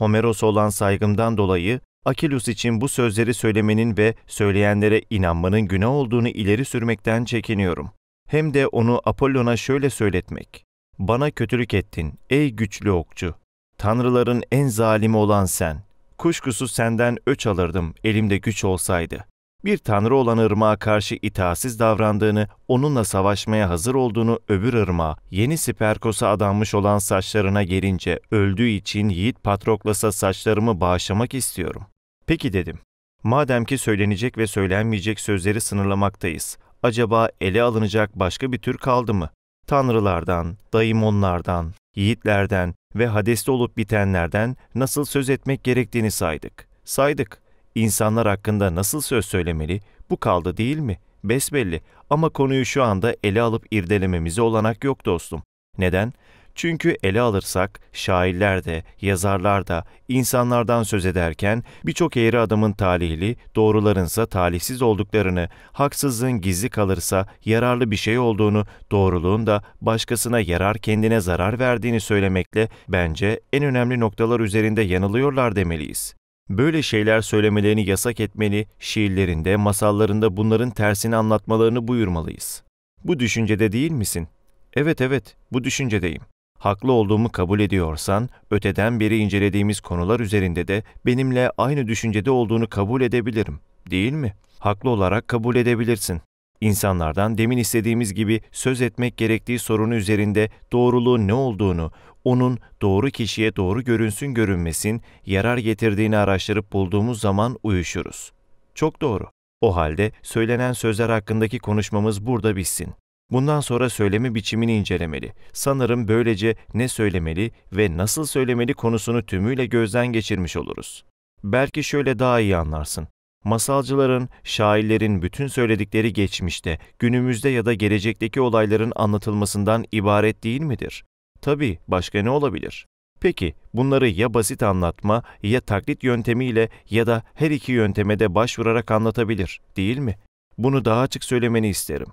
Homeros'a olan saygımdan dolayı Akilus için bu sözleri söylemenin ve söyleyenlere inanmanın günah olduğunu ileri sürmekten çekiniyorum. Hem de onu Apollon'a şöyle söyletmek. Bana kötülük ettin ey güçlü okçu. Tanrıların en zalimi olan sen. Kuşkusuz senden öç alırdım elimde güç olsaydı bir tanrı olan ırmağa karşı itaatsiz davrandığını, onunla savaşmaya hazır olduğunu öbür ırmağa, yeni Siperkos'a adanmış olan saçlarına gelince öldüğü için Yiğit Patroklas'a saçlarımı bağışlamak istiyorum. Peki dedim. Madem ki söylenecek ve söylenmeyecek sözleri sınırlamaktayız, acaba ele alınacak başka bir tür kaldı mı? Tanrılardan, daimonlardan, yiğitlerden ve hadeste olup bitenlerden nasıl söz etmek gerektiğini saydık. Saydık. İnsanlar hakkında nasıl söz söylemeli? Bu kaldı değil mi? Besbelli ama konuyu şu anda ele alıp irdelememize olanak yok dostum. Neden? Çünkü ele alırsak şairler de, yazarlar da insanlardan söz ederken birçok eğri adamın talihli, doğrularınsa talihsiz olduklarını, haksızlığın gizli kalırsa yararlı bir şey olduğunu, doğruluğun da başkasına yarar kendine zarar verdiğini söylemekle bence en önemli noktalar üzerinde yanılıyorlar demeliyiz böyle şeyler söylemelerini yasak etmeli, şiirlerinde, masallarında bunların tersini anlatmalarını buyurmalıyız. Bu düşüncede değil misin? Evet evet, bu düşüncedeyim. Haklı olduğumu kabul ediyorsan, öteden beri incelediğimiz konular üzerinde de benimle aynı düşüncede olduğunu kabul edebilirim, değil mi? Haklı olarak kabul edebilirsin. İnsanlardan demin istediğimiz gibi söz etmek gerektiği sorunu üzerinde doğruluğun ne olduğunu, onun doğru kişiye doğru görünsün görünmesin yarar getirdiğini araştırıp bulduğumuz zaman uyuşuruz. Çok doğru. O halde söylenen sözler hakkındaki konuşmamız burada bitsin. Bundan sonra söyleme biçimini incelemeli. Sanırım böylece ne söylemeli ve nasıl söylemeli konusunu tümüyle gözden geçirmiş oluruz. Belki şöyle daha iyi anlarsın. Masalcıların, şairlerin bütün söyledikleri geçmişte, günümüzde ya da gelecekteki olayların anlatılmasından ibaret değil midir? Tabii, başka ne olabilir? Peki, bunları ya basit anlatma, ya taklit yöntemiyle ya da her iki yönteme de başvurarak anlatabilir, değil mi? Bunu daha açık söylemeni isterim.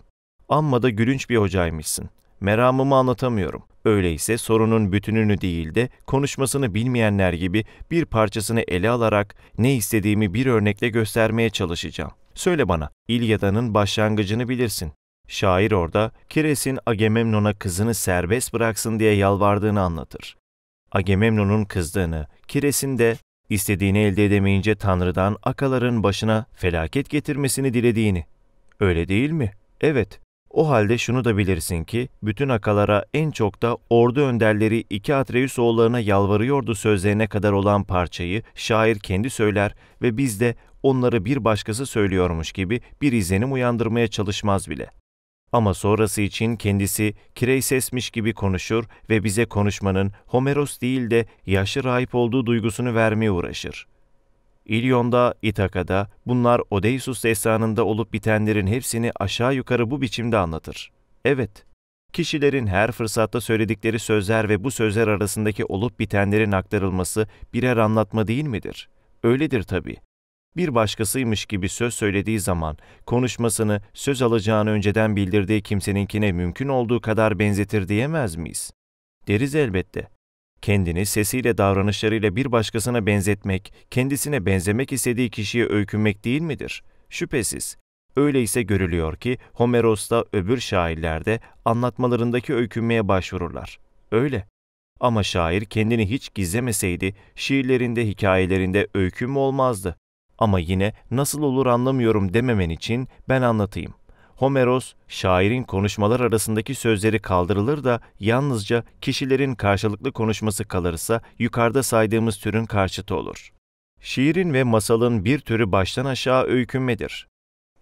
Amma da gülünç bir hocaymışsın. Meramımı anlatamıyorum. Öyleyse sorunun bütününü değil de konuşmasını bilmeyenler gibi bir parçasını ele alarak ne istediğimi bir örnekle göstermeye çalışacağım. Söyle bana, İlyada'nın başlangıcını bilirsin. Şair orada Kires'in Agamemnon'a kızını serbest bıraksın diye yalvardığını anlatır. Agamemnon'un kızdığını, Kires'in de istediğini elde edemeyince Tanrı'dan akaların başına felaket getirmesini dilediğini. Öyle değil mi? Evet. O halde şunu da bilirsin ki bütün akalara en çok da ordu önderleri iki Atreus oğullarına yalvarıyordu sözlerine kadar olan parçayı şair kendi söyler ve biz de onları bir başkası söylüyormuş gibi bir izlenim uyandırmaya çalışmaz bile. Ama sonrası için kendisi kirey sesmiş gibi konuşur ve bize konuşmanın Homeros değil de yaşlı rahip olduğu duygusunu vermeye uğraşır. İlyon'da, İtaka'da bunlar Odeisus destanında olup bitenlerin hepsini aşağı yukarı bu biçimde anlatır. Evet, kişilerin her fırsatta söyledikleri sözler ve bu sözler arasındaki olup bitenlerin aktarılması birer anlatma değil midir? Öyledir tabii bir başkasıymış gibi söz söylediği zaman konuşmasını söz alacağını önceden bildirdiği kimseninkine mümkün olduğu kadar benzetir diyemez miyiz? Deriz elbette. Kendini sesiyle davranışlarıyla bir başkasına benzetmek, kendisine benzemek istediği kişiye öykünmek değil midir? Şüphesiz. Öyleyse görülüyor ki Homeros'ta öbür şairlerde anlatmalarındaki öykünmeye başvururlar. Öyle. Ama şair kendini hiç gizlemeseydi, şiirlerinde, hikayelerinde öyküm olmazdı. Ama yine nasıl olur anlamıyorum dememen için ben anlatayım. Homeros, şairin konuşmalar arasındaki sözleri kaldırılır da yalnızca kişilerin karşılıklı konuşması kalırsa yukarıda saydığımız türün karşıtı olur. Şiirin ve masalın bir türü baştan aşağı öykünmedir.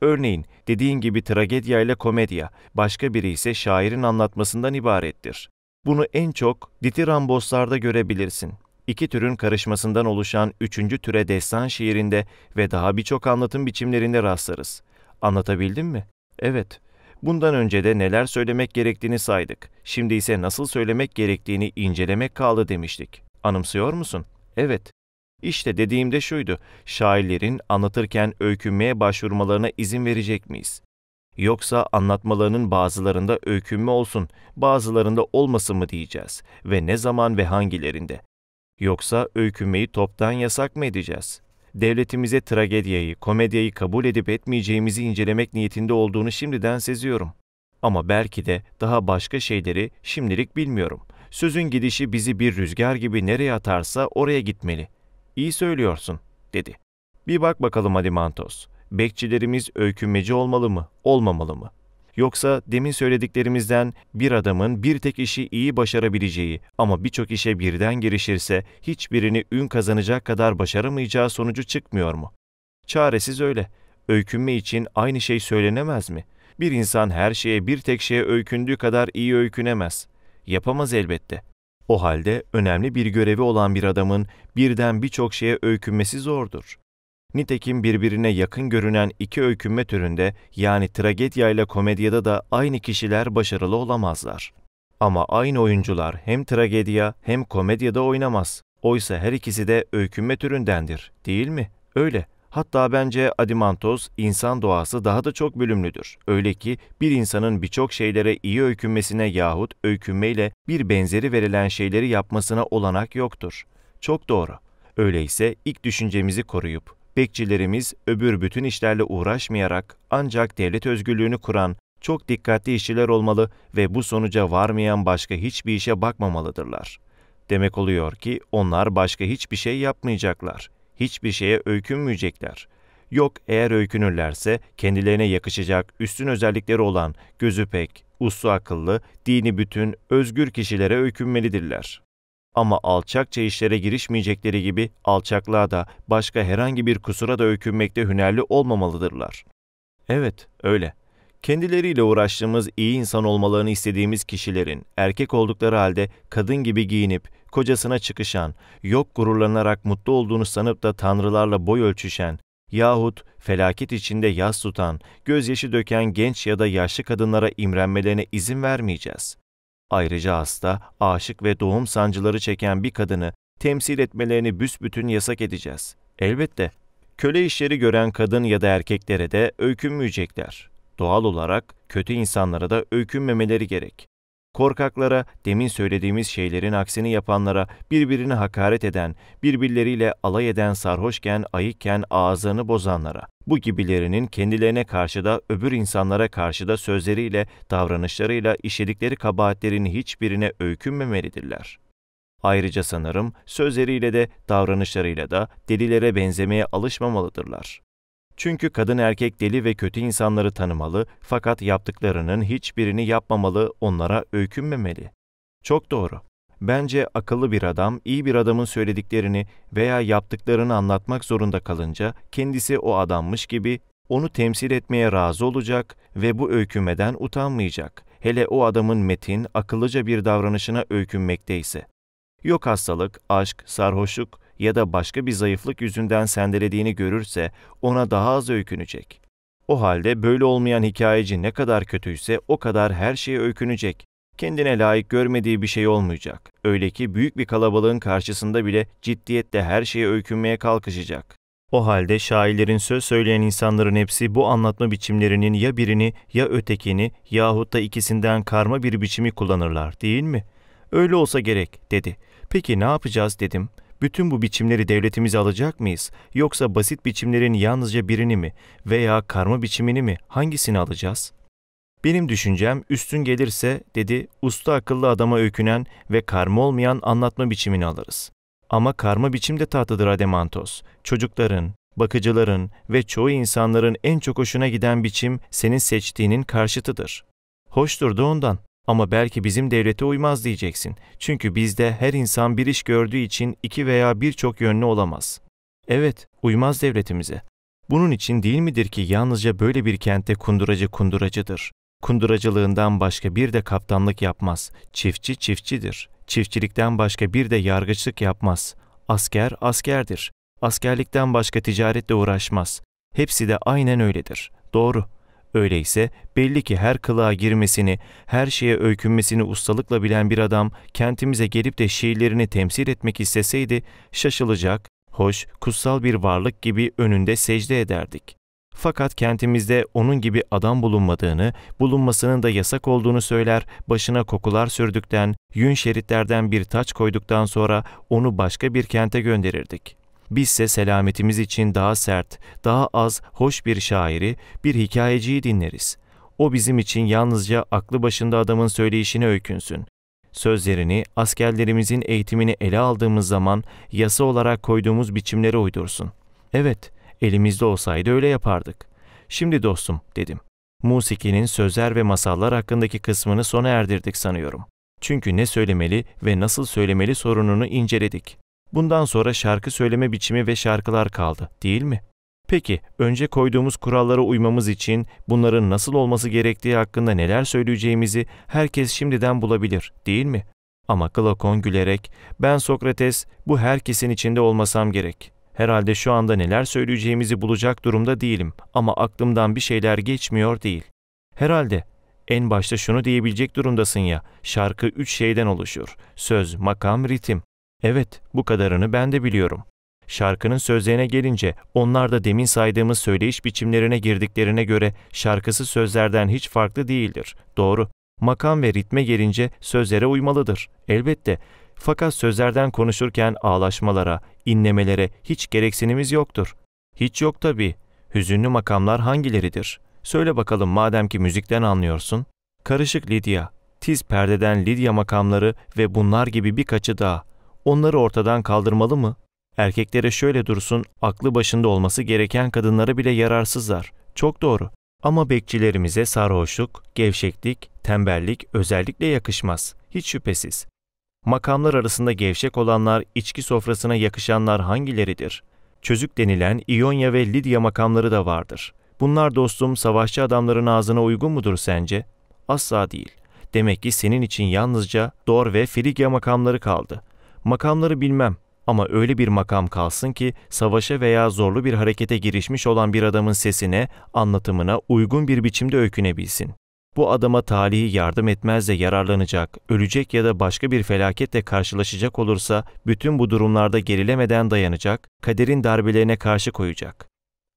Örneğin dediğin gibi tragedya ile komedya, başka biri ise şairin anlatmasından ibarettir. Bunu en çok ditiramboslarda görebilirsin iki türün karışmasından oluşan üçüncü türe destan şiirinde ve daha birçok anlatım biçimlerinde rastlarız. Anlatabildim mi? Evet. Bundan önce de neler söylemek gerektiğini saydık. Şimdi ise nasıl söylemek gerektiğini incelemek kaldı demiştik. Anımsıyor musun? Evet. İşte dediğim de şuydu. Şairlerin anlatırken öykünmeye başvurmalarına izin verecek miyiz? Yoksa anlatmalarının bazılarında öykünme olsun, bazılarında olmasın mı diyeceğiz ve ne zaman ve hangilerinde? Yoksa öykünmeyi toptan yasak mı edeceğiz? Devletimize tragediyeyi, komedyayı kabul edip etmeyeceğimizi incelemek niyetinde olduğunu şimdiden seziyorum. Ama belki de daha başka şeyleri şimdilik bilmiyorum. Sözün gidişi bizi bir rüzgar gibi nereye atarsa oraya gitmeli. İyi söylüyorsun, dedi. Bir bak bakalım hadi Mantos. Bekçilerimiz öykünmeci olmalı mı, olmamalı mı? Yoksa demin söylediklerimizden bir adamın bir tek işi iyi başarabileceği ama birçok işe birden girişirse hiçbirini ün kazanacak kadar başaramayacağı sonucu çıkmıyor mu? Çaresiz öyle. Öykünme için aynı şey söylenemez mi? Bir insan her şeye bir tek şeye öykündüğü kadar iyi öykünemez. Yapamaz elbette. O halde önemli bir görevi olan bir adamın birden birçok şeye öykünmesi zordur. Nitekim birbirine yakın görünen iki öykünme türünde yani tragedya ile komedyada da aynı kişiler başarılı olamazlar. Ama aynı oyuncular hem tragedya hem komedyada oynamaz. Oysa her ikisi de öykünme türündendir, değil mi? Öyle. Hatta bence Adimantos insan doğası daha da çok bölümlüdür. Öyle ki bir insanın birçok şeylere iyi öykünmesine yahut öykünmeyle bir benzeri verilen şeyleri yapmasına olanak yoktur. Çok doğru. Öyleyse ilk düşüncemizi koruyup bekçilerimiz öbür bütün işlerle uğraşmayarak ancak devlet özgürlüğünü kuran çok dikkatli işçiler olmalı ve bu sonuca varmayan başka hiçbir işe bakmamalıdırlar. Demek oluyor ki onlar başka hiçbir şey yapmayacaklar. Hiçbir şeye öykünmeyecekler. Yok eğer öykünürlerse kendilerine yakışacak üstün özellikleri olan gözü pek, uslu akıllı, dini bütün, özgür kişilere öykünmelidirler.'' Ama alçakça işlere girişmeyecekleri gibi alçaklığa da başka herhangi bir kusura da öykünmekte hünerli olmamalıdırlar. Evet, öyle. Kendileriyle uğraştığımız iyi insan olmalarını istediğimiz kişilerin erkek oldukları halde kadın gibi giyinip kocasına çıkışan, yok gururlanarak mutlu olduğunu sanıp da tanrılarla boy ölçüşen, yahut felaket içinde yas tutan, gözyaşı döken genç ya da yaşlı kadınlara imrenmelerine izin vermeyeceğiz. Ayrıca hasta, aşık ve doğum sancıları çeken bir kadını temsil etmelerini büsbütün yasak edeceğiz. Elbette köle işleri gören kadın ya da erkeklere de öykünmeyecekler. Doğal olarak kötü insanlara da öykünmemeleri gerek. Korkaklara, demin söylediğimiz şeylerin aksini yapanlara, birbirini hakaret eden, birbirleriyle alay eden sarhoşken, ayıkken ağzını bozanlara. Bu gibilerinin kendilerine karşı da öbür insanlara karşı da sözleriyle, davranışlarıyla işledikleri kabahatlerin hiçbirine öykünmemelidirler. Ayrıca sanırım sözleriyle de davranışlarıyla da delilere benzemeye alışmamalıdırlar. Çünkü kadın erkek deli ve kötü insanları tanımalı fakat yaptıklarının hiçbirini yapmamalı, onlara öykünmemeli. Çok doğru. Bence akıllı bir adam iyi bir adamın söylediklerini veya yaptıklarını anlatmak zorunda kalınca kendisi o adammış gibi onu temsil etmeye razı olacak ve bu öykümeden utanmayacak. Hele o adamın metin, akıllıca bir davranışına öykünmekteyse. Yok hastalık, aşk, sarhoşluk ya da başka bir zayıflık yüzünden sendelediğini görürse ona daha az öykünecek. O halde böyle olmayan hikayeci ne kadar kötüyse o kadar her şeye öykünecek. Kendine layık görmediği bir şey olmayacak. Öyle ki büyük bir kalabalığın karşısında bile ciddiyetle her şeye öykünmeye kalkışacak. O halde şairlerin söz söyleyen insanların hepsi bu anlatma biçimlerinin ya birini ya ötekini yahut da ikisinden karma bir biçimi kullanırlar değil mi? Öyle olsa gerek dedi. Peki ne yapacağız dedim. Bütün bu biçimleri devletimize alacak mıyız? Yoksa basit biçimlerin yalnızca birini mi veya karma biçimini mi hangisini alacağız? Benim düşüncem üstün gelirse dedi usta akıllı adama öykünen ve karma olmayan anlatma biçimini alırız. Ama karma biçim de tatlıdır Ademantos. Çocukların, bakıcıların ve çoğu insanların en çok hoşuna giden biçim senin seçtiğinin karşıtıdır. Hoştur da ondan. Ama belki bizim devlete uymaz diyeceksin. Çünkü bizde her insan bir iş gördüğü için iki veya birçok yönlü olamaz. Evet, uymaz devletimize. Bunun için değil midir ki yalnızca böyle bir kentte kunduracı kunduracıdır. Kunduracılığından başka bir de kaptanlık yapmaz. Çiftçi çiftçidir. Çiftçilikten başka bir de yargıçlık yapmaz. Asker askerdir. Askerlikten başka ticaretle uğraşmaz. Hepsi de aynen öyledir. Doğru.'' Öyleyse belli ki her kılığa girmesini, her şeye öykünmesini ustalıkla bilen bir adam kentimize gelip de şiirlerini temsil etmek isteseydi şaşılacak, hoş, kutsal bir varlık gibi önünde secde ederdik. Fakat kentimizde onun gibi adam bulunmadığını, bulunmasının da yasak olduğunu söyler, başına kokular sürdükten, yün şeritlerden bir taç koyduktan sonra onu başka bir kente gönderirdik.'' Bizse selametimiz için daha sert, daha az hoş bir şairi, bir hikayeciyi dinleriz. O bizim için yalnızca aklı başında adamın söyleyişine öykünsün. Sözlerini askerlerimizin eğitimini ele aldığımız zaman yasa olarak koyduğumuz biçimlere uydursun. Evet, elimizde olsaydı öyle yapardık. Şimdi dostum, dedim. Musiki'nin sözler ve masallar hakkındaki kısmını sona erdirdik sanıyorum. Çünkü ne söylemeli ve nasıl söylemeli sorununu inceledik. Bundan sonra şarkı söyleme biçimi ve şarkılar kaldı, değil mi? Peki, önce koyduğumuz kurallara uymamız için bunların nasıl olması gerektiği hakkında neler söyleyeceğimizi herkes şimdiden bulabilir, değil mi? Ama Glaucon gülerek, ben Sokrates, bu herkesin içinde olmasam gerek. Herhalde şu anda neler söyleyeceğimizi bulacak durumda değilim ama aklımdan bir şeyler geçmiyor değil. Herhalde en başta şunu diyebilecek durumdasın ya, şarkı üç şeyden oluşur. Söz, makam, ritim. Evet, bu kadarını ben de biliyorum. Şarkının sözlerine gelince onlar da demin saydığımız söyleyiş biçimlerine girdiklerine göre şarkısı sözlerden hiç farklı değildir. Doğru. Makam ve ritme gelince sözlere uymalıdır. Elbette. Fakat sözlerden konuşurken ağlaşmalara, inlemelere hiç gereksinimiz yoktur. Hiç yok tabii. Hüzünlü makamlar hangileridir? Söyle bakalım madem ki müzikten anlıyorsun. Karışık Lidya, tiz perdeden Lidya makamları ve bunlar gibi birkaçı daha. Onları ortadan kaldırmalı mı? Erkeklere şöyle dursun, aklı başında olması gereken kadınlara bile yararsızlar. Çok doğru. Ama bekçilerimize sarhoşluk, gevşeklik, tembellik özellikle yakışmaz. Hiç şüphesiz. Makamlar arasında gevşek olanlar, içki sofrasına yakışanlar hangileridir? Çözük denilen İonya ve Lidya makamları da vardır. Bunlar dostum savaşçı adamların ağzına uygun mudur sence? Asla değil. Demek ki senin için yalnızca Dor ve Frigya makamları kaldı. Makamları bilmem ama öyle bir makam kalsın ki savaşa veya zorlu bir harekete girişmiş olan bir adamın sesine, anlatımına uygun bir biçimde öykünebilsin. Bu adama talihi yardım etmez de yararlanacak, ölecek ya da başka bir felaketle karşılaşacak olursa bütün bu durumlarda gerilemeden dayanacak, kaderin darbelerine karşı koyacak.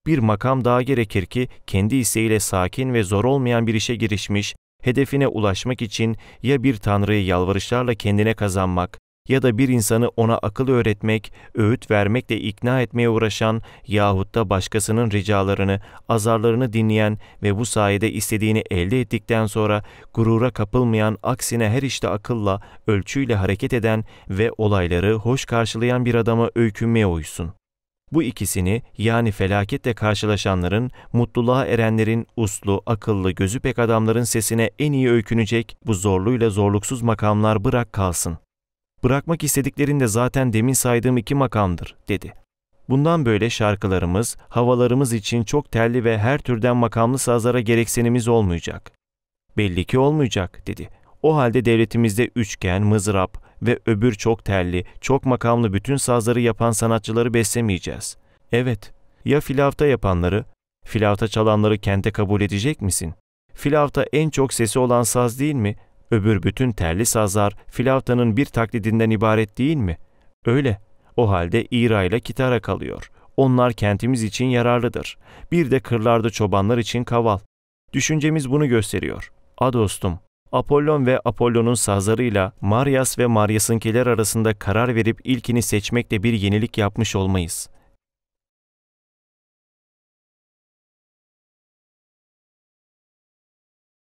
Bir makam daha gerekir ki kendi isteğiyle sakin ve zor olmayan bir işe girişmiş, hedefine ulaşmak için ya bir tanrıya yalvarışlarla kendine kazanmak ya da bir insanı ona akıl öğretmek, öğüt vermekle ikna etmeye uğraşan yahut da başkasının ricalarını, azarlarını dinleyen ve bu sayede istediğini elde ettikten sonra gurura kapılmayan, aksine her işte akılla, ölçüyle hareket eden ve olayları hoş karşılayan bir adama öykünmeye uysun. Bu ikisini yani felaketle karşılaşanların, mutluluğa erenlerin, uslu, akıllı, gözü pek adamların sesine en iyi öykünecek bu zorluyla zorluksuz makamlar bırak kalsın. Bırakmak istediklerinde zaten demin saydığım iki makamdır, dedi. Bundan böyle şarkılarımız, havalarımız için çok telli ve her türden makamlı sazlara gereksinimiz olmayacak. Belli ki olmayacak, dedi. O halde devletimizde üçgen, mızrap ve öbür çok telli, çok makamlı bütün sazları yapan sanatçıları beslemeyeceğiz. Evet, ya filavta yapanları, filavta çalanları kente kabul edecek misin? Filavta en çok sesi olan saz değil mi? Öbür bütün terli sazlar flautanın bir taklidinden ibaret değil mi? Öyle. O halde ira ile kitara kalıyor. Onlar kentimiz için yararlıdır. Bir de kırlarda çobanlar için kaval. Düşüncemiz bunu gösteriyor. A dostum, Apollon ve Apollon'un sazlarıyla Marias ve Marias'ınkiler arasında karar verip ilkini seçmekle bir yenilik yapmış olmayız.